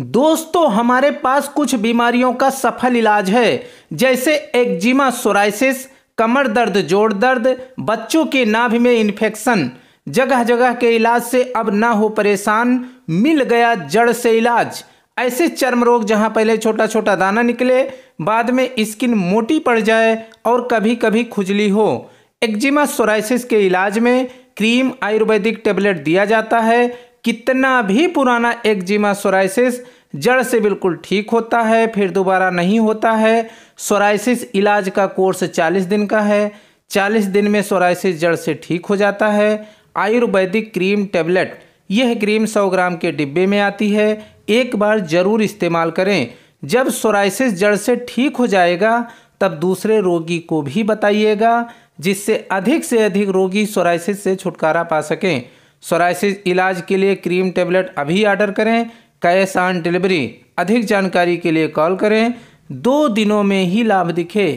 दोस्तों हमारे पास कुछ बीमारियों का सफल इलाज है जैसे एक्जिमा सोराइसिस कमर दर्द जोड़ दर्द बच्चों के नाभि में इन्फेक्शन जगह जगह के इलाज से अब ना हो परेशान मिल गया जड़ से इलाज ऐसे चर्म रोग जहां पहले छोटा छोटा दाना निकले बाद में स्किन मोटी पड़ जाए और कभी कभी खुजली हो एक्जिमा सोराइसिस के इलाज में क्रीम आयुर्वेदिक टेबलेट दिया जाता है कितना भी पुराना एक्जिमा सोराइसिस जड़ से बिल्कुल ठीक होता है फिर दोबारा नहीं होता है सोराइसिस इलाज का कोर्स 40 दिन का है 40 दिन में सोराइसिस जड़ से ठीक हो जाता है आयुर्वेदिक क्रीम टेबलेट यह क्रीम 100 ग्राम के डिब्बे में आती है एक बार ज़रूर इस्तेमाल करें जब सोराइसिस जड़ से ठीक हो जाएगा तब दूसरे रोगी को भी बताइएगा जिससे अधिक से अधिक रोगी सोराइसिस से छुटकारा पा सकें सोराइसिस इलाज के लिए क्रीम टेबलेट अभी ऑर्डर करें कैश ऑन डिलीवरी अधिक जानकारी के लिए कॉल करें दो दिनों में ही लाभ दिखे